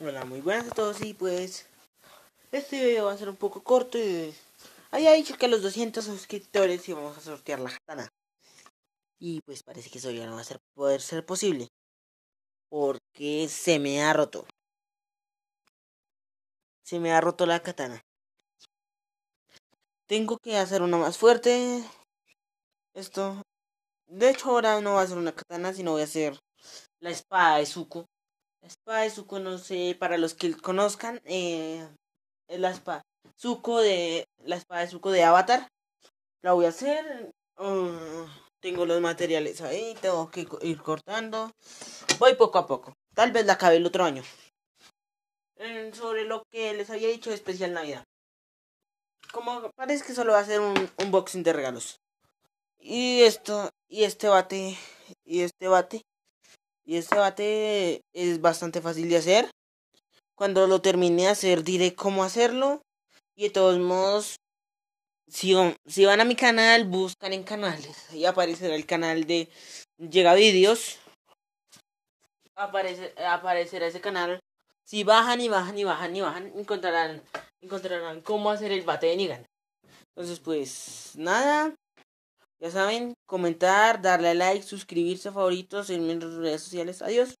Hola, muy buenas a todos y pues este video va a ser un poco corto y había dicho que a los 200 suscriptores íbamos a sortear la katana. Y pues parece que eso ya no va a ser, poder ser posible. Porque se me ha roto. Se me ha roto la katana. Tengo que hacer una más fuerte. Esto. De hecho ahora no va a ser una katana, sino voy a hacer la espada de Zuko de Zuko no sé, para los que conozcan, eh, la espada de, la espada de Zuko de Avatar. La voy a hacer, mm, tengo los materiales ahí, tengo que ir cortando. Voy poco a poco, tal vez la acabe el otro año. sobre lo que les había dicho de especial Navidad. Como parece que solo va a ser un unboxing de regalos. Y esto, y este bate, y este bate y este bate es bastante fácil de hacer. Cuando lo termine de hacer diré cómo hacerlo. Y de todos modos, si, van a mi canal, buscan en canales. y aparecerá el canal de Llega Videos. Aparece, aparecerá ese canal. Si bajan y bajan y bajan y bajan, encontrarán, encontrarán cómo hacer el bate de Nigan. Entonces, pues nada. Ya saben, comentar, darle like, suscribirse, a favoritos en mis redes sociales. Adiós.